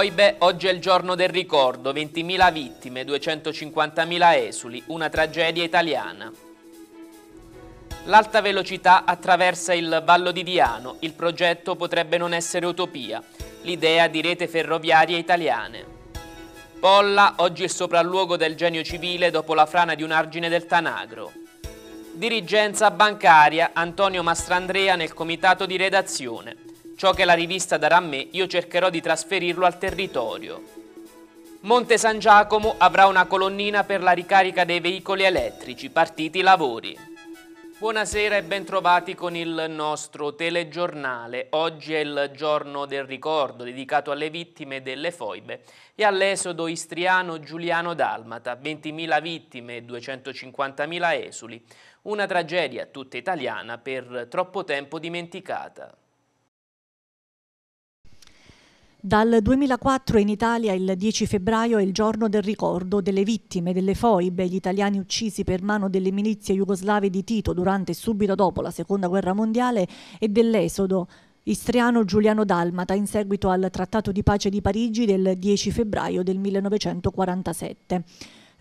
Foibe, oggi è il giorno del ricordo, 20.000 vittime, 250.000 esuli, una tragedia italiana. L'alta velocità attraversa il Vallo di Diano, il progetto potrebbe non essere utopia, l'idea di rete ferroviarie italiane. Polla, oggi il sopralluogo del genio civile dopo la frana di un argine del Tanagro. Dirigenza bancaria, Antonio Mastrandrea nel comitato di redazione. Ciò che la rivista darà a me io cercherò di trasferirlo al territorio. Monte San Giacomo avrà una colonnina per la ricarica dei veicoli elettrici, partiti i lavori. Buonasera e bentrovati con il nostro telegiornale. Oggi è il giorno del ricordo dedicato alle vittime delle foibe e all'esodo istriano Giuliano Dalmata, 20.000 vittime e 250.000 esuli. Una tragedia tutta italiana per troppo tempo dimenticata. Dal 2004 in Italia il 10 febbraio è il giorno del ricordo delle vittime delle foibe, gli italiani uccisi per mano delle milizie jugoslave di Tito durante e subito dopo la Seconda Guerra Mondiale e dell'esodo istriano Giuliano Dalmata in seguito al Trattato di pace di Parigi del 10 febbraio del 1947.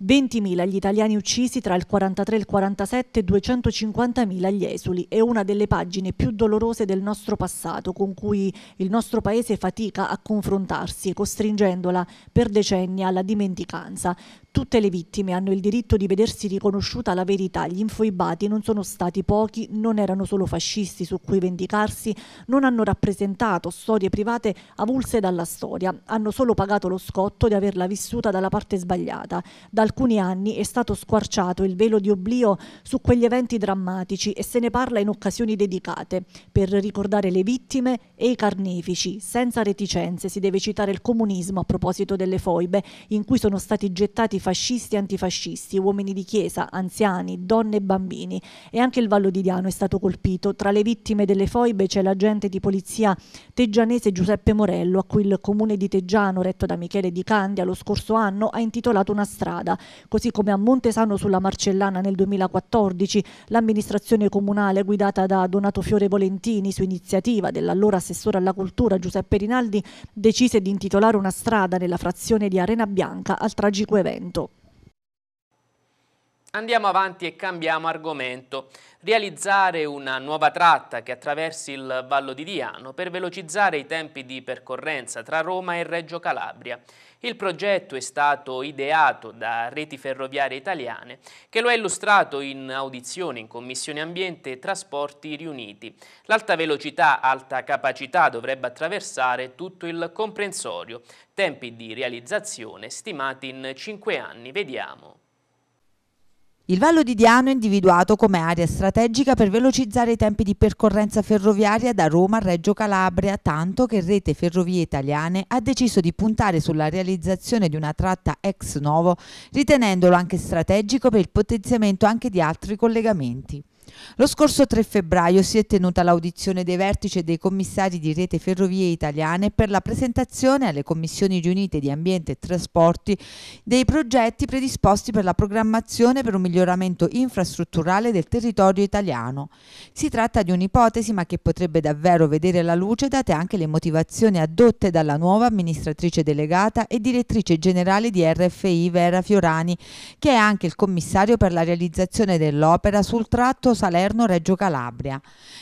20.000 gli italiani uccisi tra il 43 e il 47, 250.000 gli esuli. È una delle pagine più dolorose del nostro passato, con cui il nostro paese fatica a confrontarsi, costringendola per decenni alla dimenticanza. Tutte le vittime hanno il diritto di vedersi riconosciuta la verità, gli infoibati non sono stati pochi, non erano solo fascisti su cui vendicarsi, non hanno rappresentato storie private avulse dalla storia, hanno solo pagato lo scotto di averla vissuta dalla parte sbagliata. Da alcuni anni è stato squarciato il velo di oblio su quegli eventi drammatici e se ne parla in occasioni dedicate, per ricordare le vittime e i carnefici, senza reticenze, si deve citare il comunismo a proposito delle foibe, in cui sono stati gettati militanti fascisti e antifascisti, uomini di chiesa, anziani, donne e bambini. E anche il Vallo di Diano è stato colpito. Tra le vittime delle foibe c'è l'agente di polizia teggianese Giuseppe Morello, a cui il comune di Teggiano, retto da Michele Di Candia, lo scorso anno ha intitolato una strada, così come a Montesano sulla Marcellana nel 2014 l'amministrazione comunale guidata da Donato Fiore Volentini su iniziativa dell'allora assessore alla cultura Giuseppe Rinaldi decise di intitolare una strada nella frazione di Arena Bianca al tragico evento. Andiamo avanti e cambiamo argomento. Realizzare una nuova tratta che attraversi il Vallo di Diano per velocizzare i tempi di percorrenza tra Roma e Reggio Calabria. Il progetto è stato ideato da Reti Ferroviarie Italiane che lo ha illustrato in audizione in Commissione Ambiente e Trasporti riuniti. L'alta velocità, alta capacità dovrebbe attraversare tutto il comprensorio. Tempi di realizzazione stimati in 5 anni. Vediamo. Il Vallo di Diano è individuato come area strategica per velocizzare i tempi di percorrenza ferroviaria da Roma a Reggio Calabria, tanto che Rete Ferrovie Italiane ha deciso di puntare sulla realizzazione di una tratta ex novo, ritenendolo anche strategico per il potenziamento anche di altri collegamenti. Lo scorso 3 febbraio si è tenuta l'audizione dei vertici e dei commissari di Rete Ferrovie Italiane per la presentazione alle commissioni riunite di Ambiente e Trasporti dei progetti predisposti per la programmazione per un miglioramento infrastrutturale del territorio italiano. Si tratta di un'ipotesi ma che potrebbe davvero vedere la luce date anche le motivazioni adotte dalla nuova amministratrice delegata e direttrice generale di RFI Vera Fiorani, che è anche il commissario per la realizzazione dell'opera sul tratto Salerno-Reggio Calabria.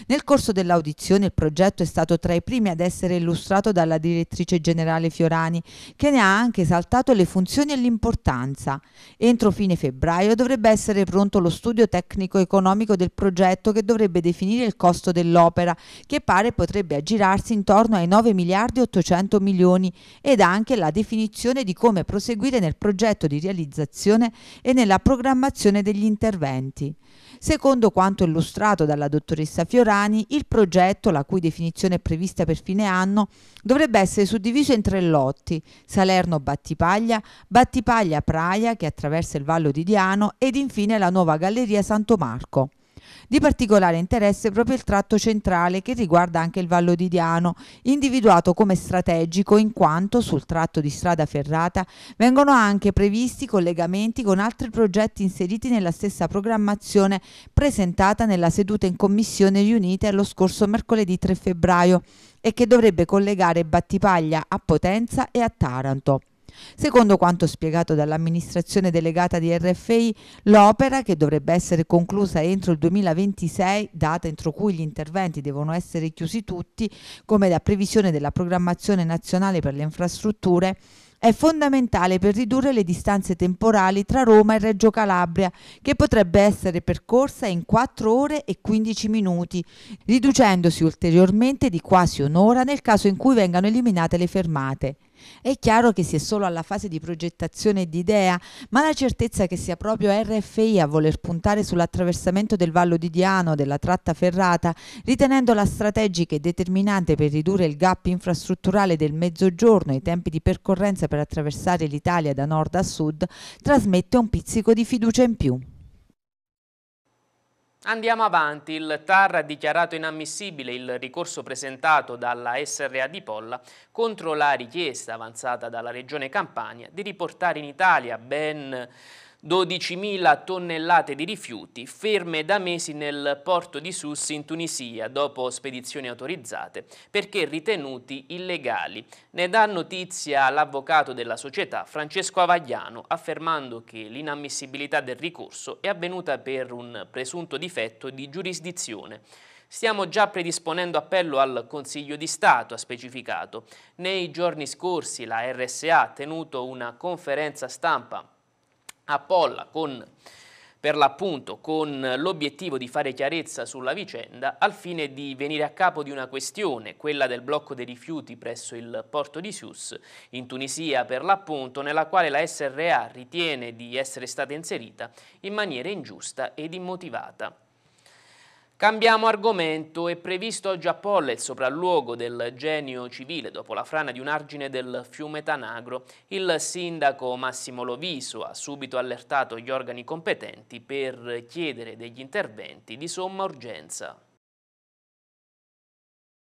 Nel corso dell'audizione il progetto è stato tra i primi ad essere illustrato dalla direttrice generale Fiorani, che ne ha anche esaltato le funzioni e l'importanza. Entro fine febbraio dovrebbe essere pronto lo studio tecnico-economico del progetto che dovrebbe definire il costo dell'opera, che pare potrebbe aggirarsi intorno ai 9 miliardi e 800 milioni, ed anche la definizione di come proseguire nel progetto di realizzazione e nella programmazione degli interventi. Secondo quanto quanto illustrato dalla dottoressa Fiorani, il progetto, la cui definizione è prevista per fine anno, dovrebbe essere suddiviso in tre lotti: Salerno-Battipaglia, Battipaglia-Praia che attraversa il Vallo di Diano ed infine la nuova Galleria Santo Marco. Di particolare interesse proprio il tratto centrale che riguarda anche il Vallo di Diano, individuato come strategico in quanto sul tratto di strada ferrata vengono anche previsti collegamenti con altri progetti inseriti nella stessa programmazione presentata nella seduta in commissione riunita lo scorso mercoledì 3 febbraio e che dovrebbe collegare Battipaglia a Potenza e a Taranto. Secondo quanto spiegato dall'amministrazione delegata di RFI, l'opera, che dovrebbe essere conclusa entro il 2026, data entro cui gli interventi devono essere chiusi tutti, come da previsione della programmazione nazionale per le infrastrutture, è fondamentale per ridurre le distanze temporali tra Roma e Reggio Calabria, che potrebbe essere percorsa in 4 ore e 15 minuti, riducendosi ulteriormente di quasi un'ora nel caso in cui vengano eliminate le fermate. È chiaro che si è solo alla fase di progettazione e di idea, ma la certezza che sia proprio RFI a voler puntare sull'attraversamento del Vallo di Diano della tratta ferrata, ritenendola strategica e determinante per ridurre il gap infrastrutturale del Mezzogiorno e i tempi di percorrenza per attraversare l'Italia da nord a sud, trasmette un pizzico di fiducia in più. Andiamo avanti, il TAR ha dichiarato inammissibile il ricorso presentato dalla SRA di Polla contro la richiesta avanzata dalla Regione Campania di riportare in Italia ben 12.000 tonnellate di rifiuti ferme da mesi nel porto di Sus in Tunisia dopo spedizioni autorizzate perché ritenuti illegali. Ne dà notizia l'avvocato della società Francesco Avagliano affermando che l'inammissibilità del ricorso è avvenuta per un presunto difetto di giurisdizione. Stiamo già predisponendo appello al Consiglio di Stato, ha specificato. Nei giorni scorsi la RSA ha tenuto una conferenza stampa Appolla con, per l'appunto con l'obiettivo di fare chiarezza sulla vicenda al fine di venire a capo di una questione, quella del blocco dei rifiuti presso il porto di Sius in Tunisia per l'appunto nella quale la SRA ritiene di essere stata inserita in maniera ingiusta ed immotivata. Cambiamo argomento, è previsto oggi a Polle il sopralluogo del genio civile dopo la frana di un argine del fiume Tanagro. Il sindaco Massimo Loviso ha subito allertato gli organi competenti per chiedere degli interventi di somma urgenza.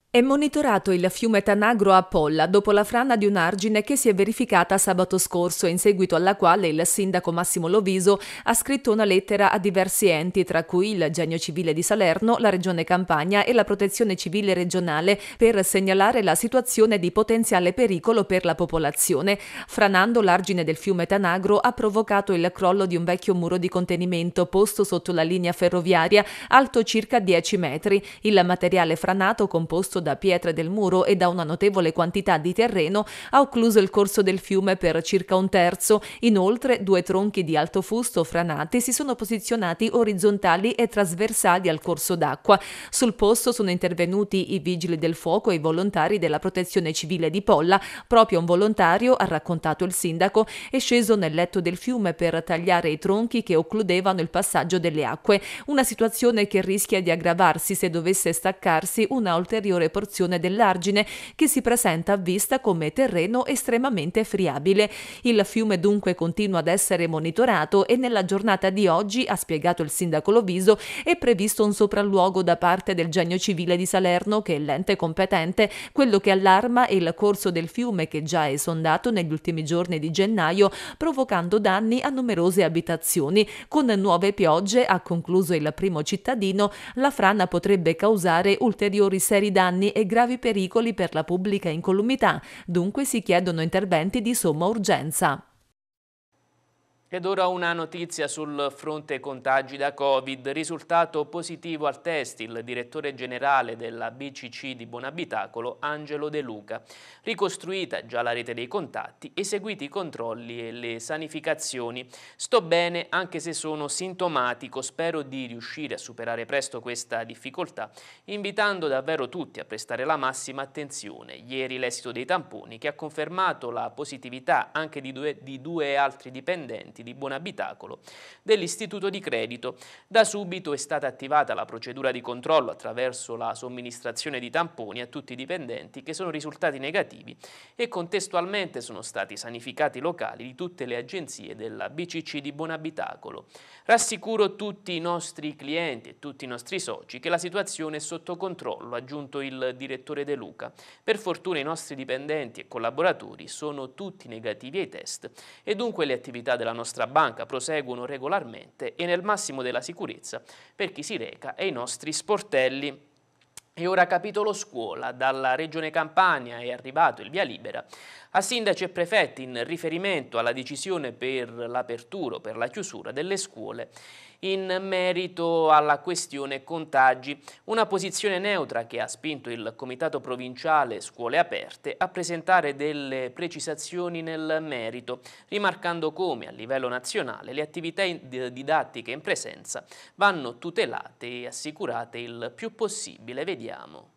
È monitorato il fiume Tanagro a Polla dopo la frana di un argine che si è verificata sabato scorso, in seguito alla quale il sindaco Massimo Loviso ha scritto una lettera a diversi enti, tra cui il Genio Civile di Salerno, la Regione Campania e la Protezione Civile regionale, per segnalare la situazione di potenziale pericolo per la popolazione. Franando l'argine del fiume Tanagro ha provocato il crollo di un vecchio muro di contenimento posto sotto la linea ferroviaria, alto circa 10 metri. Il materiale franato composto composto da pietre del muro e da una notevole quantità di terreno, ha occluso il corso del fiume per circa un terzo. Inoltre, due tronchi di alto fusto franati si sono posizionati orizzontali e trasversali al corso d'acqua. Sul posto sono intervenuti i vigili del fuoco e i volontari della protezione civile di Polla. Proprio un volontario, ha raccontato il sindaco, è sceso nel letto del fiume per tagliare i tronchi che occludevano il passaggio delle acque. Una situazione che rischia di aggravarsi se dovesse staccarsi una ulteriore maggiore porzione dell'argine che si presenta a vista come terreno estremamente friabile. Il fiume dunque continua ad essere monitorato e nella giornata di oggi, ha spiegato il sindaco Loviso, è previsto un sopralluogo da parte del genio civile di Salerno che è l'ente competente, quello che allarma è il corso del fiume che già è esondato negli ultimi giorni di gennaio, provocando danni a numerose abitazioni. Con nuove piogge, ha concluso il primo cittadino, la frana potrebbe causare ulteriori seri danni danni e gravi pericoli per la pubblica incolumità, dunque si chiedono interventi di somma urgenza. Ed ora una notizia sul fronte contagi da Covid. Risultato positivo al test il direttore generale della BCC di Buonabitacolo, Angelo De Luca. Ricostruita già la rete dei contatti, eseguiti i controlli e le sanificazioni. Sto bene anche se sono sintomatico, spero di riuscire a superare presto questa difficoltà, invitando davvero tutti a prestare la massima attenzione. Ieri l'esito dei tamponi che ha confermato la positività anche di due, di due altri dipendenti residenti di abitacolo dell'istituto di credito. Da subito è stata attivata la procedura di controllo attraverso la somministrazione di tamponi a tutti i dipendenti che sono risultati negativi e contestualmente sono stati sanificati i locali di tutte le agenzie della BCC di buon abitacolo. Rassicuro tutti i nostri clienti e tutti i nostri soci che la situazione è sotto controllo, ha aggiunto il direttore De Luca. Per fortuna i nostri dipendenti e collaboratori sono tutti negativi ai test e dunque le attività della nostra nostra banca proseguono regolarmente e nel massimo della sicurezza per chi si reca ai nostri sportelli. E ora capitolo scuola, dalla Regione Campania è arrivato il via libera a sindaci e prefetti in riferimento alla decisione per l'apertura o per la chiusura delle scuole in merito alla questione contagi, una posizione neutra che ha spinto il Comitato Provinciale Scuole Aperte a presentare delle precisazioni nel merito, rimarcando come a livello nazionale le attività didattiche in presenza vanno tutelate e assicurate il più possibile. Vediamo.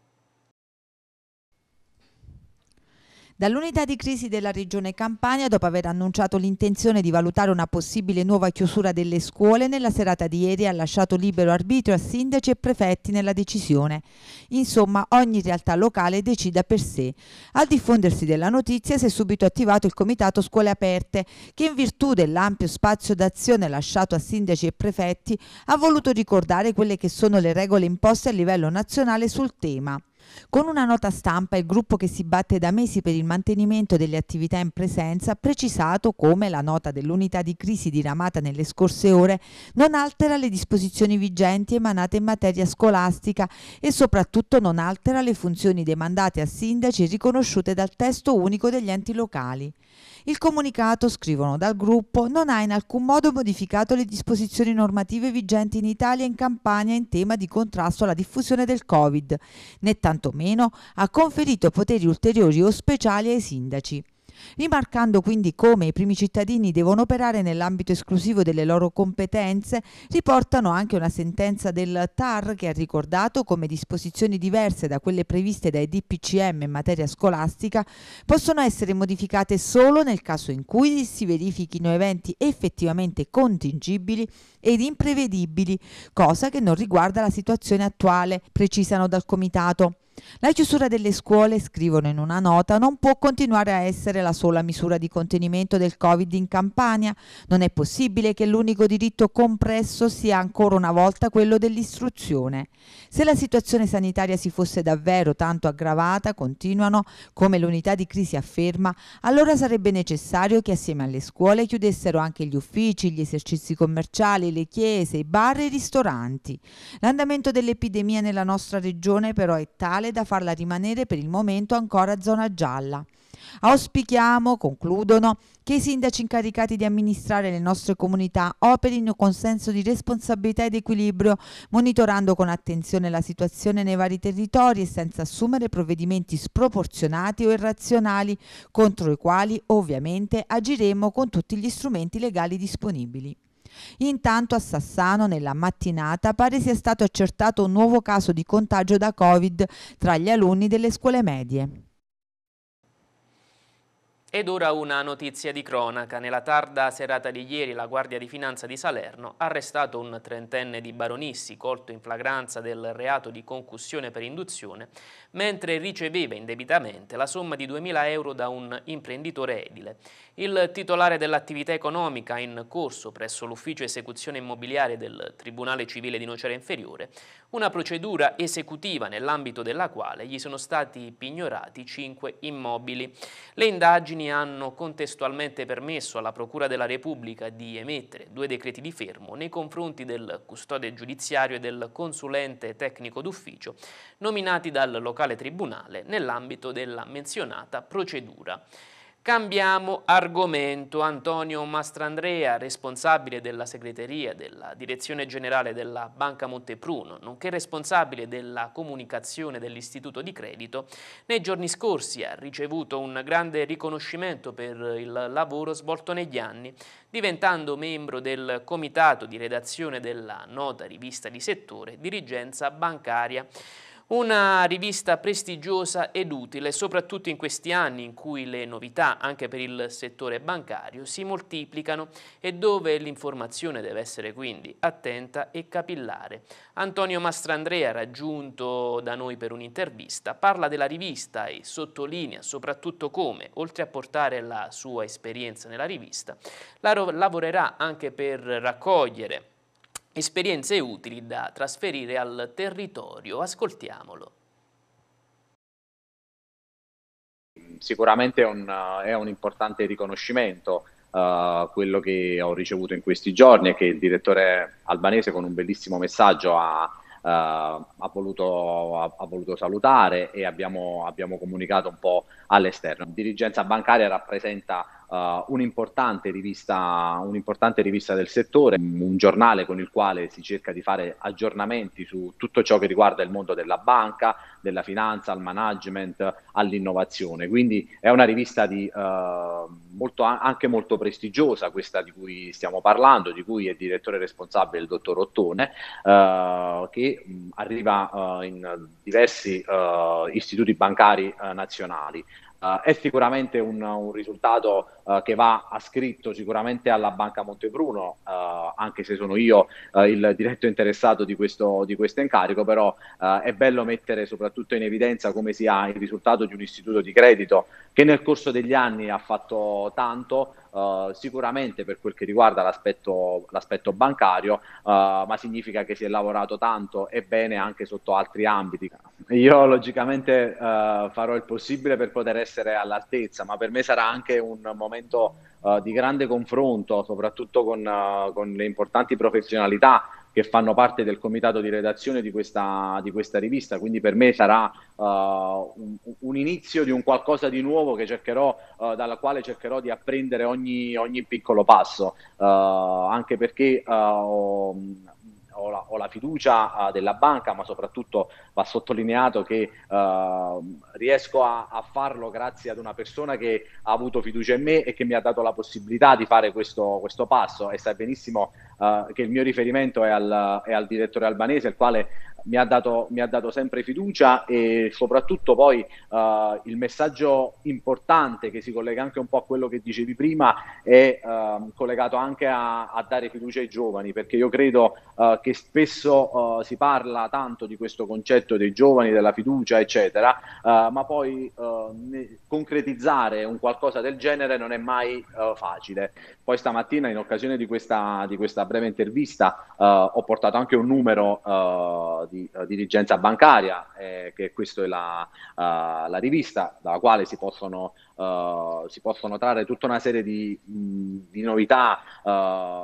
Dall'unità di crisi della regione Campania, dopo aver annunciato l'intenzione di valutare una possibile nuova chiusura delle scuole, nella serata di ieri ha lasciato libero arbitrio a sindaci e prefetti nella decisione. Insomma, ogni realtà locale decida per sé. Al diffondersi della notizia si è subito attivato il Comitato Scuole Aperte, che in virtù dell'ampio spazio d'azione lasciato a sindaci e prefetti ha voluto ricordare quelle che sono le regole imposte a livello nazionale sul tema. Con una nota stampa il gruppo che si batte da mesi per il mantenimento delle attività in presenza ha precisato come la nota dell'unità di crisi diramata nelle scorse ore non altera le disposizioni vigenti emanate in materia scolastica e soprattutto non altera le funzioni demandate a sindaci riconosciute dal testo unico degli enti locali. Il comunicato, scrivono dal gruppo, non ha in alcun modo modificato le disposizioni normative vigenti in Italia e in Campania in tema di contrasto alla diffusione del Covid, né tantomeno ha conferito poteri ulteriori o speciali ai sindaci rimarcando quindi come i primi cittadini devono operare nell'ambito esclusivo delle loro competenze, riportano anche una sentenza del TAR che ha ricordato come disposizioni diverse da quelle previste dai DPCM in materia scolastica possono essere modificate solo nel caso in cui si verifichino eventi effettivamente contingibili ed imprevedibili, cosa che non riguarda la situazione attuale, precisano dal Comitato. La chiusura delle scuole, scrivono in una nota, non può continuare a essere la sola misura di contenimento del Covid in Campania. Non è possibile che l'unico diritto compresso sia ancora una volta quello dell'istruzione. Se la situazione sanitaria si fosse davvero tanto aggravata, continuano, come l'unità di crisi afferma, allora sarebbe necessario che assieme alle scuole chiudessero anche gli uffici, gli esercizi commerciali, le chiese, i bar e i ristoranti. L'andamento dell'epidemia nella nostra regione però è tale tale da farla rimanere per il momento ancora zona gialla. Auspichiamo, concludono, che i sindaci incaricati di amministrare le nostre comunità operino con senso di responsabilità ed equilibrio, monitorando con attenzione la situazione nei vari territori e senza assumere provvedimenti sproporzionati o irrazionali, contro i quali ovviamente agiremo con tutti gli strumenti legali disponibili. Intanto a Sassano nella mattinata pare sia stato accertato un nuovo caso di contagio da Covid tra gli alunni delle scuole medie. Ed ora una notizia di cronaca. Nella tarda serata di ieri la Guardia di Finanza di Salerno ha arrestato un trentenne di Baronissi colto in flagranza del reato di concussione per induzione mentre riceveva indebitamente la somma di 2.000 euro da un imprenditore edile. Il titolare dell'attività economica in corso presso l'ufficio esecuzione immobiliare del Tribunale Civile di Nocera Inferiore una procedura esecutiva nell'ambito della quale gli sono stati pignorati 5 immobili. Le indagini ordini hanno contestualmente permesso alla Procura della Repubblica di emettere due decreti di fermo nei confronti del custode giudiziario e del consulente tecnico d'ufficio nominati dal locale tribunale nell'ambito della menzionata procedura. Cambiamo argomento. Antonio Mastrandrea, responsabile della segreteria della Direzione Generale della Banca Montepruno, nonché responsabile della comunicazione dell'Istituto di Credito, nei giorni scorsi ha ricevuto un grande riconoscimento per il lavoro svolto negli anni, diventando membro del comitato di redazione della nota rivista di settore Dirigenza Bancaria. Una rivista prestigiosa ed utile, soprattutto in questi anni in cui le novità, anche per il settore bancario, si moltiplicano e dove l'informazione deve essere quindi attenta e capillare. Antonio Mastrandrea, raggiunto da noi per un'intervista, parla della rivista e sottolinea soprattutto come, oltre a portare la sua esperienza nella rivista, la lavorerà anche per raccogliere Esperienze utili da trasferire al territorio, ascoltiamolo. Sicuramente è un, è un importante riconoscimento uh, quello che ho ricevuto in questi giorni e che il direttore albanese con un bellissimo messaggio ha, Uh, ha, voluto, ha, ha, voluto, salutare e abbiamo, abbiamo comunicato un po' all'esterno. La dirigenza bancaria rappresenta uh, un'importante, rivista, un'importante rivista del settore, un giornale con il quale si cerca di fare aggiornamenti su tutto ciò che riguarda il mondo della banca, della finanza, al management, all'innovazione. Quindi è una rivista di, uh, molto, anche molto prestigiosa, questa di cui stiamo parlando, di cui è direttore responsabile il dottor Ottone, uh, che mh, arriva uh, in diversi istituti bancari nazionali. Uh, è sicuramente un, un risultato uh, che va ascritto sicuramente alla Banca Montebruno, uh, eh, anche se sono io il diretto interessato di questo, di questo incarico, però è bello mettere soprattutto in evidenza come sia il risultato di un istituto di credito che nel corso degli anni ha fatto tanto, Uh, sicuramente per quel che riguarda l'aspetto, l'aspetto bancario, uh, ma significa che si è lavorato tanto e bene anche sotto altri ambiti. Io logicamente uh, farò il possibile per poter essere all'altezza, ma per me sarà anche un momento uh, di grande confronto, soprattutto con, uh, con, le importanti professionalità che fanno parte del comitato di redazione di questa, di questa rivista. Quindi per me sarà un, un, inizio di un qualcosa di nuovo che cercherò, dalla quale cercherò di apprendere ogni, ogni piccolo passo, anche perché ho ho la, ho la fiducia uh, della banca, ma soprattutto va sottolineato che uh, riesco a, a, farlo grazie ad una persona che ha avuto fiducia in me e che mi ha dato la possibilità di fare questo, questo passo e sai benissimo uh, che il mio riferimento è al, è al, direttore albanese, il quale mi ha dato, mi ha dato sempre fiducia e soprattutto poi uh, il messaggio importante che si collega anche un po' a quello che dicevi prima è uh, collegato anche a, a, dare fiducia ai giovani, perché io credo eh, che spesso si parla tanto di questo concetto dei giovani, della fiducia, eccetera, ma poi ne, concretizzare un qualcosa del genere non è mai facile. Poi stamattina, in occasione di questa, di questa breve intervista, eh, ho portato anche un numero eh, di eh, dirigenza bancaria, eh, che questa è la, eh, la, rivista dalla quale si possono, eh, si possono, trarre tutta una serie di, di novità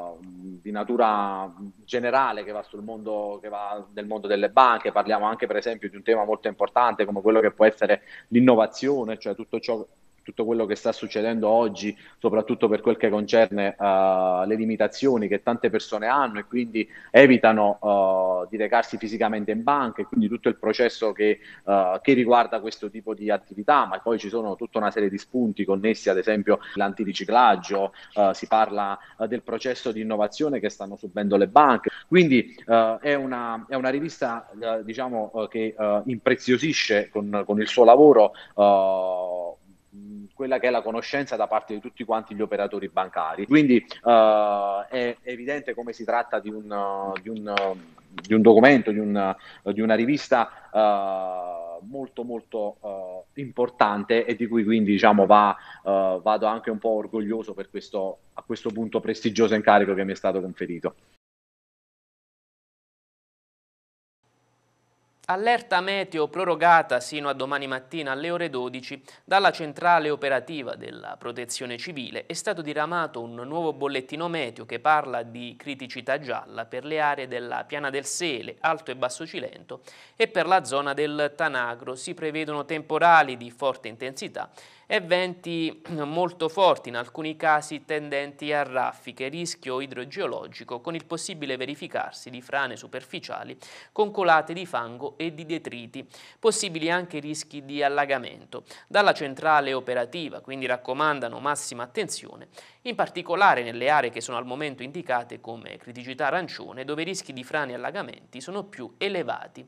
di natura generale che va sul mondo, che va nel mondo delle banche. Parliamo anche, per esempio, di un tema molto importante come quello che può essere l'innovazione, cioè tutto ciò tutto quello che sta succedendo oggi, soprattutto per quel che concerne uh, le limitazioni che tante persone hanno e quindi evitano uh, di recarsi fisicamente in banca e quindi tutto il processo che, uh, che, riguarda questo tipo di attività, ma poi ci sono tutta una serie di spunti connessi ad esempio all'antiriciclaggio, si parla del processo di innovazione che stanno subendo le banche, quindi è una, è, una, rivista diciamo, che impreziosisce con, con, il suo lavoro quella che è la conoscenza da parte di tutti quanti gli operatori bancari. Quindi uh, è evidente come si tratta di un, uh, di un, uh, di un documento, di, un, di, una rivista eh, molto molto eh, importante e di cui quindi diciamo, va, vado anche un po' orgoglioso per questo, a questo punto prestigioso incarico che mi è stato conferito. Allerta meteo prorogata sino a domani mattina alle ore 12 dalla centrale operativa della protezione civile è stato diramato un nuovo bollettino meteo che parla di criticità gialla per le aree della Piana del Sele, Alto e Basso Cilento e per la zona del Tanagro. Si prevedono temporali di forte intensità e venti molto forti, in alcuni casi tendenti a raffiche, rischio idrogeologico con il possibile verificarsi di frane superficiali con colate di fango e di detriti, possibili anche rischi di allagamento. Dalla centrale operativa quindi raccomandano massima attenzione, in particolare nelle aree che sono al momento indicate come criticità arancione, dove i rischi di frane e allagamenti sono più elevati.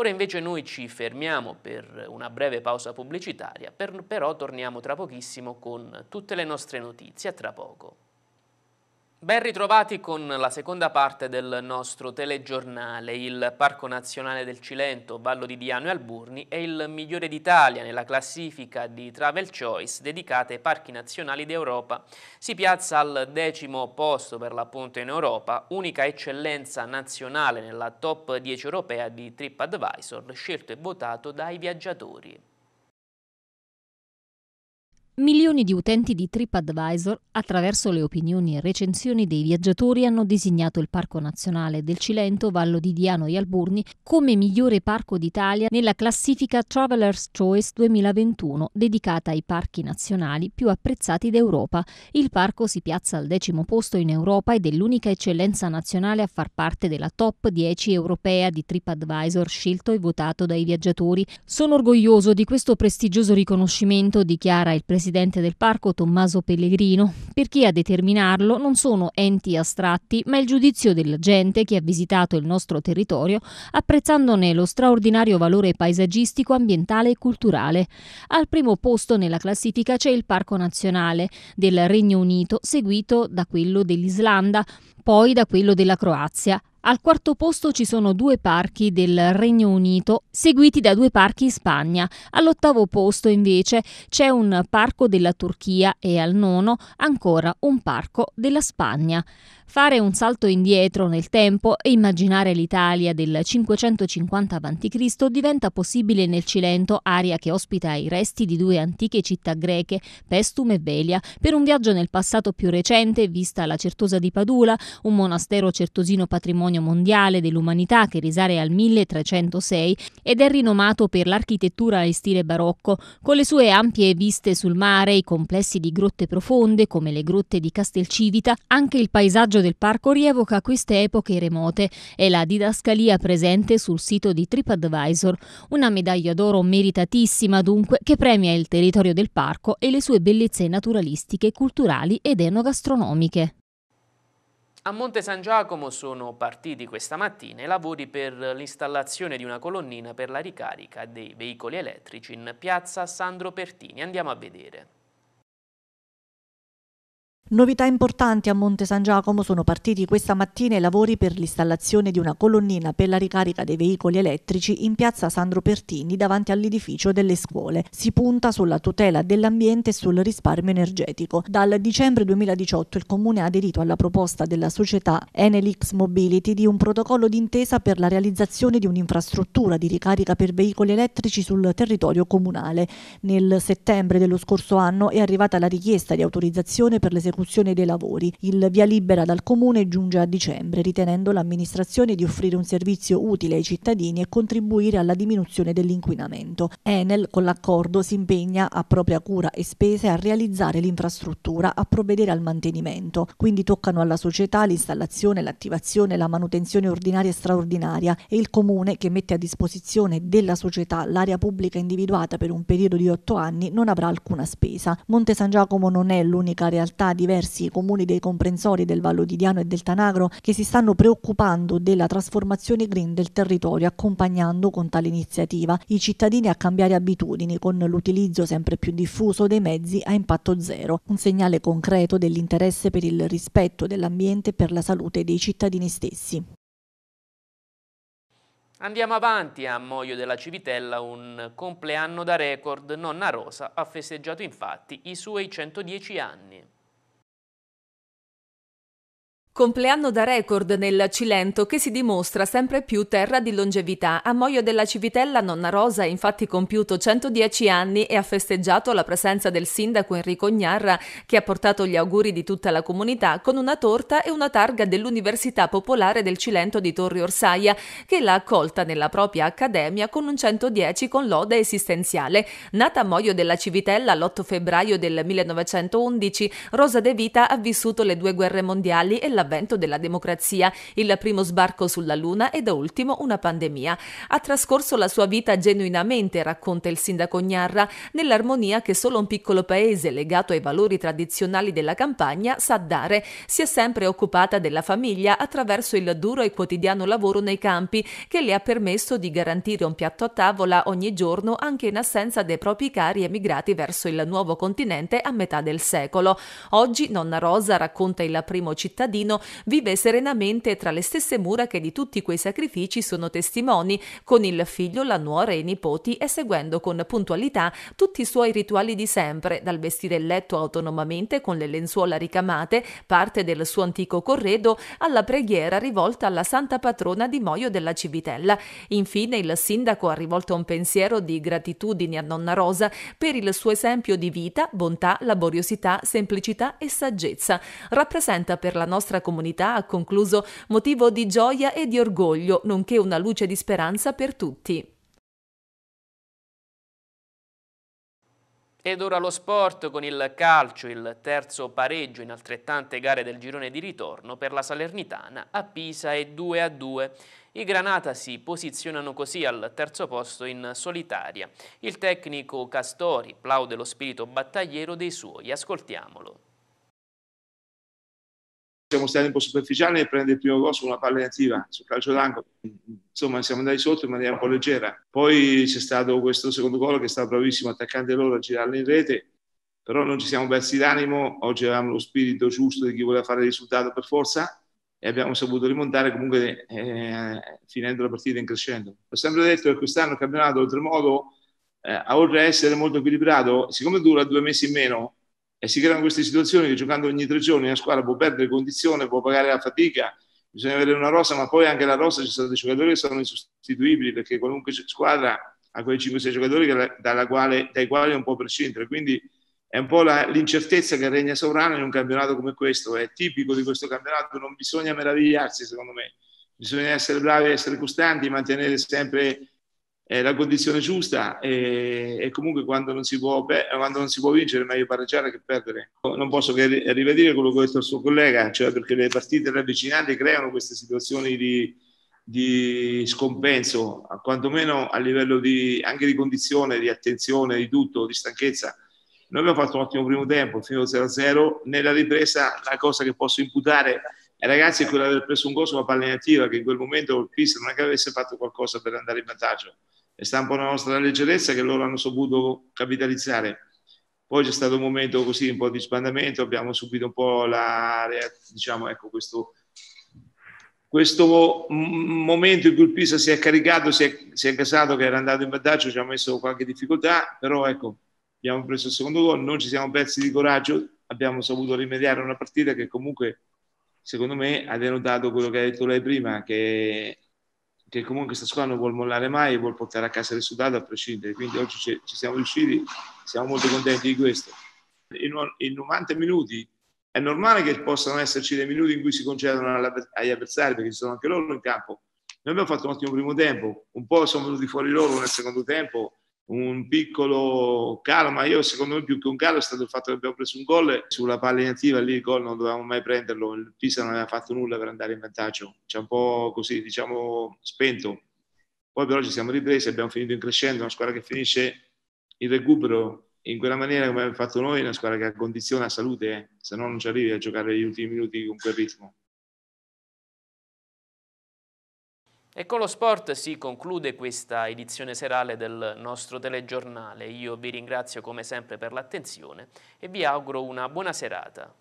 Ora invece noi ci fermiamo per una breve pausa pubblicitaria, per, però torniamo tra pochissimo con tutte le nostre notizie. A tra poco. Ben ritrovati con la seconda parte del nostro telegiornale. Il Parco Nazionale del Cilento, Vallo di Diano e Alburni è il migliore d'Italia nella classifica di Travel Choice dedicata ai parchi nazionali d'Europa. Si piazza al decimo posto per l'appunto in Europa, unica eccellenza nazionale nella top 10 europea di TripAdvisor, scelto e votato dai viaggiatori. Milioni di utenti di TripAdvisor, attraverso le opinioni e recensioni dei viaggiatori, hanno designato il Parco Nazionale del Cilento, Vallo di Diano e Alburni come migliore parco d'Italia nella classifica Traveler's Choice 2021, dedicata ai parchi nazionali più apprezzati d'Europa. Il parco si piazza al decimo posto in Europa ed è l'unica eccellenza nazionale a far parte della top 10 europea di TripAdvisor scelto e votato dai viaggiatori. Sono orgoglioso di questo prestigioso riconoscimento, dichiara il presidente presidente del parco Tommaso Pellegrino, Per chi a determinarlo non sono enti astratti, ma il giudizio della gente che ha visitato il nostro territorio, apprezzandone lo straordinario valore paesaggistico, ambientale e culturale. Al primo posto nella classifica c'è il Parco Nazionale del Regno Unito, seguito da quello dell'Islanda, poi da quello della Croazia. Al quarto posto ci sono due parchi del Regno Unito, seguiti da due parchi in Spagna. All'ottavo posto invece c'è un parco della Turchia e al nono ancora un parco della Spagna. Fare un salto indietro nel tempo e immaginare l'Italia del 550 a.C. diventa possibile nel Cilento, area che ospita i resti di due antiche città greche, Pestum e Velia, per un viaggio nel passato più recente, vista la Certosa di Padula, un monastero certosino patrimonio patrimonio mondiale dell'umanità che risale al 1306 ed è rinomato per l'architettura in stile barocco, con le sue ampie viste sul mare, i complessi di grotte profonde come le grotte di Castelcivita, anche il paesaggio del parco rievoca queste epoche remote e la didascalia presente sul sito di TripAdvisor, una medaglia d'oro meritatissima dunque che premia il territorio del parco e le sue bellezze naturalistiche, culturali ed enogastronomiche. A Monte San Giacomo sono partiti questa mattina i lavori per l'installazione di una colonnina per la ricarica dei veicoli elettrici in piazza Sandro Pertini. Andiamo a vedere. Novità importanti a Monte San Giacomo sono partiti questa mattina i lavori per l'installazione di una colonnina per la ricarica dei veicoli elettrici in piazza Sandro Pertini davanti all'edificio delle scuole. Si punta sulla tutela dell'ambiente e sul risparmio energetico. Dal dicembre 2018 il Comune ha aderito alla proposta della società Enelix Mobility di un protocollo d'intesa per la realizzazione di un'infrastruttura di ricarica per veicoli elettrici sul territorio comunale. Nel settembre dello scorso anno è arrivata la richiesta di autorizzazione per l'esecuzione l'esecuzione dei lavori. Il via libera dal Comune giunge a dicembre, ritenendo l'amministrazione di offrire un servizio utile ai cittadini e contribuire alla diminuzione dell'inquinamento. Enel, con l'accordo, si impegna a propria cura e spese a realizzare l'infrastruttura, a provvedere al mantenimento. Quindi toccano alla società l'installazione, l'attivazione, la manutenzione ordinaria e straordinaria e il Comune, che mette a disposizione della società l'area pubblica individuata per un periodo di otto anni, non avrà alcuna spesa. Monte San Giacomo non è l'unica realtà di diversi comuni dei comprensori del Vallo di Diano e del Tanagro che si stanno preoccupando della trasformazione green del territorio accompagnando con tale iniziativa i cittadini a cambiare abitudini con l'utilizzo sempre più diffuso dei mezzi a impatto zero, un segnale concreto dell'interesse per il rispetto dell'ambiente e per la salute dei cittadini stessi. Andiamo avanti a Moglio della Civitella, un compleanno da record. Nonna Rosa ha festeggiato infatti i suoi 110 anni. Compleanno da record nel Cilento che si dimostra sempre più terra di longevità. A Moio della Civitella Nonna Rosa ha infatti compiuto 110 anni e ha festeggiato la presenza del sindaco Enrico Gnarra che ha portato gli auguri di tutta la comunità con una torta e una targa dell'Università Popolare del Cilento di Torri Orsaia che l'ha accolta nella propria accademia con un 110 con lode esistenziale. Nata a Moio della Civitella l'8 febbraio del 1911, Rosa De Vita ha vissuto le due guerre mondiali e la l'avvento della democrazia, il primo sbarco sulla Luna e da ultimo una pandemia. Ha trascorso la sua vita genuinamente, racconta il sindaco Gnarra, nell'armonia che solo un piccolo paese legato ai valori tradizionali della campagna sa dare. Si è sempre occupata della famiglia attraverso il duro e quotidiano lavoro nei campi che le ha permesso di garantire un piatto a tavola ogni giorno anche in assenza dei propri cari emigrati verso il nuovo continente a metà del secolo. Oggi nonna Rosa, racconta il primo cittadino, vive serenamente tra le stesse mura che di tutti quei sacrifici sono testimoni, con il figlio, la nuora e i nipoti e seguendo con puntualità tutti i suoi rituali di sempre, dal vestire il letto autonomamente con le lenzuola ricamate, parte del suo antico corredo, alla preghiera rivolta alla santa patrona di Moio della Civitella. Infine il sindaco ha rivolto un pensiero di gratitudine a nonna Rosa per il suo esempio di vita, bontà, laboriosità, semplicità e saggezza. Rappresenta per la nostra nostra comunità, ha concluso, motivo di gioia e di orgoglio, nonché una luce di speranza per tutti. Ed ora lo sport con il calcio, il terzo pareggio in altrettante gare del girone di ritorno per la Salernitana a Pisa e 2 a 2. I Granata si posizionano così al terzo posto in solitaria. Il tecnico Castori plaude lo spirito battagliero dei suoi, ascoltiamolo siamo stati un po' superficiali nel prendere il primo gol su una palla inattiva sul calcio d'angolo. Insomma, siamo andati sotto in maniera un po' leggera. Poi c'è stato questo secondo gol che è stato bravissimo attaccante loro a girarlo in rete, però non ci siamo persi d'animo. Oggi avevamo lo spirito giusto di chi voleva fare il risultato per forza e abbiamo saputo rimontare comunque eh, finendo la partita in crescendo. Ho sempre detto che quest'anno il campionato, oltremodo, eh, oltre a essere molto equilibrato, siccome dura due mesi in meno, e si creano queste situazioni che giocando ogni tre giorni una squadra può perdere condizione, può pagare la fatica, bisogna avere una rosa, ma poi anche la rosa ci sono dei giocatori che sono insostituibili perché qualunque squadra ha quei 5-6 giocatori che, quale, dai quali non può prescindere. Quindi è un po' la, l'incertezza che regna sovrana in un campionato come questo. È tipico di questo campionato, non bisogna meravigliarsi secondo me. Bisogna essere bravi, essere costanti, mantenere sempre è la condizione giusta e, e comunque quando non, può, quando non, si può, vincere è meglio pareggiare che perdere. Non posso che ripetere quello che ha detto il suo collega, cioè perché le partite ravvicinate creano queste situazioni di, di scompenso, quantomeno a livello di, anche di condizione, di attenzione, di tutto, di stanchezza. Noi abbiamo fatto un ottimo primo tempo, fino finito 0-0. Nella ripresa la cosa che posso imputare ragazzi, è quello di aver preso un gol sulla palliativa che in quel momento colpisse, non è che avesse fatto qualcosa per andare in vantaggio. È stata un po' la nostra leggerezza che loro hanno saputo capitalizzare. Poi c'è stato un momento così, un po' di sbandamento, abbiamo subito un po' la, diciamo, ecco, questo, questo momento in cui il Pisa si è caricato, si è, si è casato, che era andato in vantaggio, ci ha messo qualche difficoltà, però ecco, abbiamo preso il secondo gol, non ci siamo persi di coraggio, abbiamo saputo rimediare una partita che comunque secondo me ha denotato quello che ha detto lei prima, che, che comunque questa squadra non vuole mollare mai e vuole portare a casa il risultato a prescindere. Quindi oggi ci, ci siamo riusciti, siamo molto contenti di questo. In, in 90 minuti è normale che possano esserci dei minuti in cui si concedono agli avversari, perché ci sono anche loro in campo. Noi abbiamo fatto un ottimo primo tempo, un po' sono venuti fuori loro nel secondo tempo un piccolo calo, ma io secondo me più che un calo è stato il fatto che abbiamo preso un gol sulla palla iniziativa, lì il gol non dovevamo mai prenderlo, il Pisa non aveva fatto nulla per andare in vantaggio, ci ha un po' così, diciamo, spento. Poi però ci siamo ripresi, abbiamo finito in crescendo, una squadra che finisce il recupero in quella maniera come abbiamo fatto noi, una squadra che ha condizione, a salute, eh. se no non ci arrivi a giocare gli ultimi minuti con quel ritmo. E con lo sport si conclude questa edizione serale del nostro telegiornale. Io vi ringrazio come sempre per l'attenzione e vi auguro una buona serata.